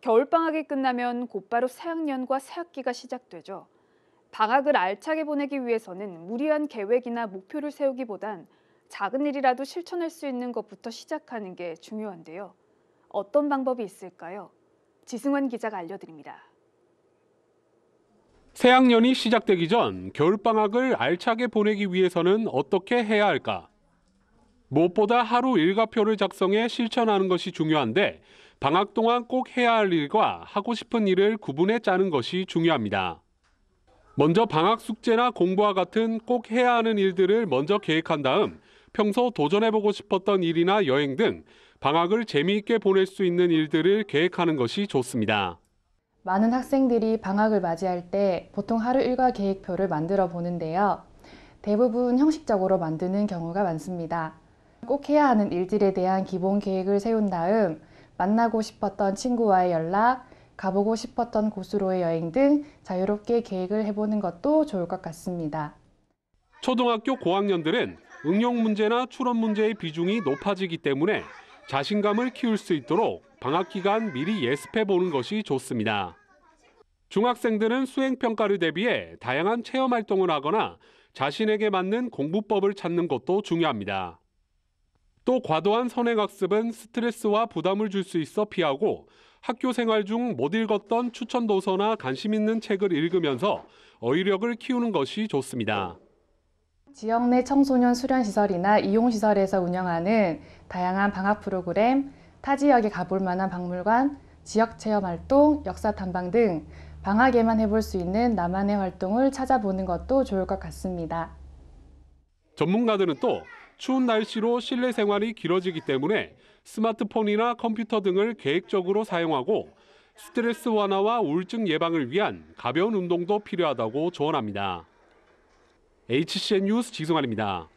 겨울방학이 끝나면 곧바로 새학년과 새학기가 시작되죠. 방학을 알차게 보내기 위해서는 무리한 계획이나 목표를 세우기보단 작은 일이라도 실천할 수 있는 것부터 시작하는 게 중요한데요. 어떤 방법이 있을까요? 지승환 기자가 알려드립니다. 새학년이 시작되기 전 겨울방학을 알차게 보내기 위해서는 어떻게 해야 할까? 무엇보다 하루 일과표를 작성해 실천하는 것이 중요한데 방학 동안 꼭 해야 할 일과 하고 싶은 일을 구분해 짜는 것이 중요합니다. 먼저 방학 숙제나 공부와 같은 꼭 해야 하는 일들을 먼저 계획한 다음 평소 도전해보고 싶었던 일이나 여행 등 방학을 재미있게 보낼 수 있는 일들을 계획하는 것이 좋습니다. 많은 학생들이 방학을 맞이할 때 보통 하루 일과 계획표를 만들어 보는데요. 대부분 형식적으로 만드는 경우가 많습니다. 꼭 해야 하는 일들에 대한 기본 계획을 세운 다음 만나고 싶었던 친구와의 연락, 가보고 싶었던 곳으로의 여행 등 자유롭게 계획을 해보는 것도 좋을 것 같습니다. 초등학교 고학년들은 응용 문제나 출원 문제의 비중이 높아지기 때문에 자신감을 키울 수 있도록 방학 기간 미리 예습해 보는 것이 좋습니다. 중학생들은 수행평가를 대비해 다양한 체험 활동을 하거나 자신에게 맞는 공부법을 찾는 것도 중요합니다. 또 과도한 선행학습은 스트레스와 부담을 줄 수 있어 피하고 학교 생활 중 못 읽었던 추천 도서나 관심 있는 책을 읽으면서 어휘력을 키우는 것이 좋습니다. 지역 내 청소년 수련 시설이나 이용 시설에서 운영하는 다양한 방학 프로그램, 타 지역에 가볼 만한 박물관, 지역 체험 활동, 역사 탐방 등 방학에만 해볼 수 있는 나만의 활동을 찾아보는 것도 좋을 것 같습니다. 전문가들은 또 추운 날씨로 실내 생활이 길어지기 때문에 스마트폰이나 컴퓨터 등을 계획적으로 사용하고 스트레스 완화와 우울증 예방을 위한 가벼운 운동도 필요하다고 조언합니다. HCN 뉴스 지승환입니다.